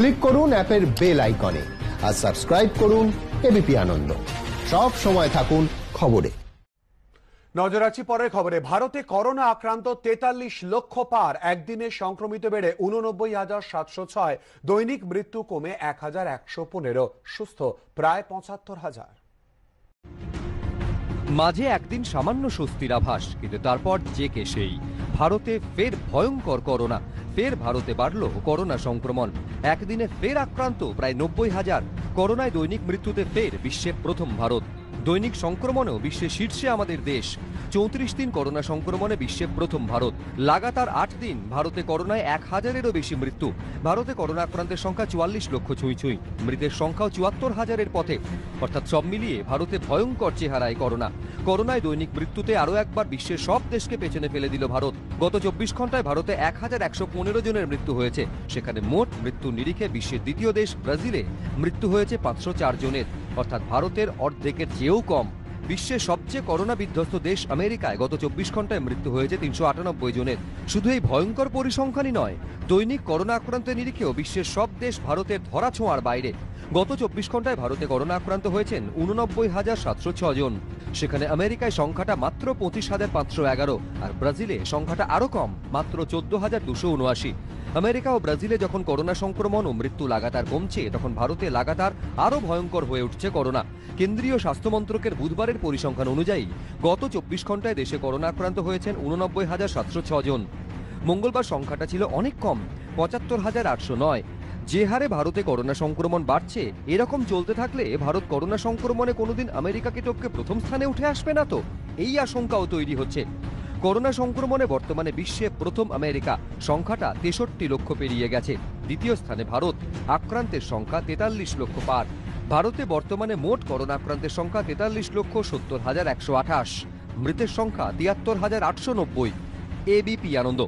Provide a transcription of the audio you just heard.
click করুন অ্যাপের bell আইকনে আর সাবস্ক্রাইব করুন এবিপি আনন্দ সব সময় থাকুন খবরে নজর আছি পরের খবরে ভারতে করোনা আক্রান্ত তেতাল্লিশ লক্ষ পার একদিনে সংক্রমিত বেড়ে উননব্বই হাজার সাতশো ছয় দৈনিক মৃত্যু কমে এক হাজার একশো পনেরো সুস্থ প্রায় পঁচাত্তর হাজার মাঝে একদিন সামান্য স্বস্তির আভাস কিন্তু তারপর যে কে সেই ভারতে ফের ভয়ঙ্কর করোনা ফের ভারতে বাড়ল করোনা সংক্রমণ একদিনে ফের আক্রান্ত প্রায় নব্বই হাজার করোনায় দৈনিক মৃত্যুতে ফের বিশ্বে প্রথম ভারত দৈনিক সংক্রমণেও বিশ্বের শীর্ষে আমাদের দেশ চৌত্রিশ দিন করোনা সংক্রমণে বিশ্বে প্রথম ভারত লাগাতার আট দিন ভারতে করোনায় এক হাজারেরও বেশি মৃত্যু ভারতে করোনা আক্রান্তের সংখ্যা চুয়াল্লিশ লক্ষ ছুঁই ছুঁই মৃতের সংখ্যাও চুয়াত্তর হাজারের পথে অর্থাৎ সব মিলিয়ে ভারতে ভয়ঙ্কর চেহারায় করোনা করোনায় দৈনিক মৃত্যুতে আরও একবার বিশ্বের সব দেশকে পেছনে ফেলে দিল ভারত গত চব্বিশ ঘন্টায় ভারতে এক হাজার একশো পনেরো জনের মৃত্যু হয়েছে সেখানে মোট মৃত্যু নিরিখে বিশ্বের দ্বিতীয় দেশ ব্রাজিলে মৃত্যু হয়েছে পাঁচশো চার জনের অর্থাৎ ভারতের অর্ধেকের চেয়েও কম বিশ্বের সবচেয়ে করোনা বিধ্বস্ত দেশ আমেরিকায় গত চব্বিশ ঘন্টায় মৃত্যু হয়েছে তিনশো আটানব্বই জনের শুধু এই ভয়ঙ্কর পরিসংখ্যানই নয় দৈনিক করোনা আক্রান্তের নিরিখেও বিশ্বের সব দেশ ভারতের ধরা ছোঁয়ার বাইরে গত চব্বিশ ঘন্টায় ভারতে করোনা আক্রান্ত হয়েছেন উননব্বই হাজার সাতশো জন সেখানে আমেরিকায় সংখ্যাটা মাত্র পঁচিশ হাজার পাঁচশো এগারো আর ব্রাজিলে সংখ্যাটা আরও কম মাত্র চোদ্দ হাজার দুশো উনআশি আমেরিকা ও ব্রাজিলে যখন করোনা সংক্রমণ ও মৃত্যু লাগাতার কমছে তখন ভারতে লাগাতার আরও ভয়ঙ্কর হয়ে উঠছে করোনা কেন্দ্রীয় স্বাস্থ্যমন্ত্রকের বুধবারের পরিসংখ্যান অনুযায়ী গত চব্বিশ ঘন্টায় দেশে করোনা আক্রান্ত হয়েছেন উননব্বই হাজার সাতশো ছজন মঙ্গলবার সংখ্যাটা ছিল অনেক কম পঁচাত্তর হাজার আটশো নয় যে হারে ভারতে করোনা সংক্রমণ বাড়ছে এরকম চলতে থাকলে ভারত করোনা সংক্রমণে কোনোদিন আমেরিকাকে টপকে প্রথম স্থানে উঠে আসবে না তো এই আশঙ্কাও তৈরি হচ্ছে করোনা সংক্রমণে বর্তমানে বিশ্বে প্রথম আমেরিকা সংখ্যাটা তেষট্টি লক্ষ পেরিয়ে গেছে দ্বিতীয় স্থানে ভারত আক্রান্তের সংখ্যা তেতাল্লিশ লক্ষ পার ভারতে বর্তমানে মোট করোনা আক্রান্তের সংখ্যা তেতাল্লিশ লক্ষ সত্তর হাজার একশো আঠাশ মৃতের সংখ্যা তিয়াত্তর হাজার আটশো নব্বই এবিপি আনন্দ